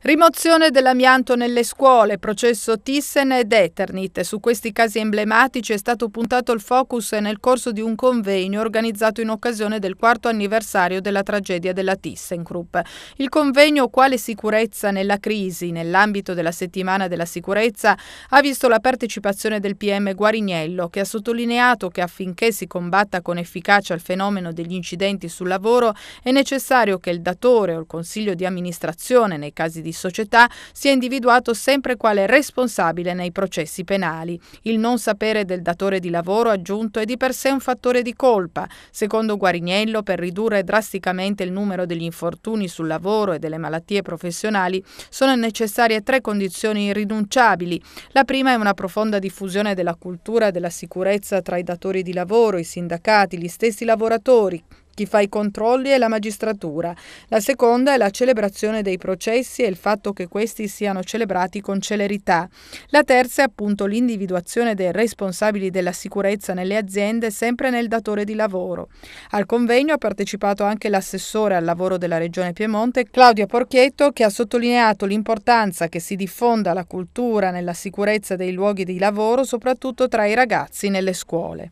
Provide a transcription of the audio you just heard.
Rimozione dell'amianto nelle scuole, processo Thyssen ed Eternit. Su questi casi emblematici è stato puntato il focus nel corso di un convegno organizzato in occasione del quarto anniversario della tragedia della ThyssenKrupp. Il convegno Quale sicurezza nella crisi, nell'ambito della settimana della sicurezza, ha visto la partecipazione del PM Guariniello, che ha sottolineato che affinché si combatta con efficacia il fenomeno degli incidenti sul lavoro è necessario che il datore o il consiglio di amministrazione, nei casi di di società è individuato sempre quale responsabile nei processi penali. Il non sapere del datore di lavoro aggiunto è di per sé un fattore di colpa. Secondo Guariniello, per ridurre drasticamente il numero degli infortuni sul lavoro e delle malattie professionali sono necessarie tre condizioni irrinunciabili. La prima è una profonda diffusione della cultura della sicurezza tra i datori di lavoro, i sindacati, gli stessi lavoratori chi fa i controlli è la magistratura, la seconda è la celebrazione dei processi e il fatto che questi siano celebrati con celerità, la terza è appunto l'individuazione dei responsabili della sicurezza nelle aziende sempre nel datore di lavoro. Al convegno ha partecipato anche l'assessore al lavoro della Regione Piemonte Claudia Porchietto che ha sottolineato l'importanza che si diffonda la cultura nella sicurezza dei luoghi di lavoro soprattutto tra i ragazzi nelle scuole.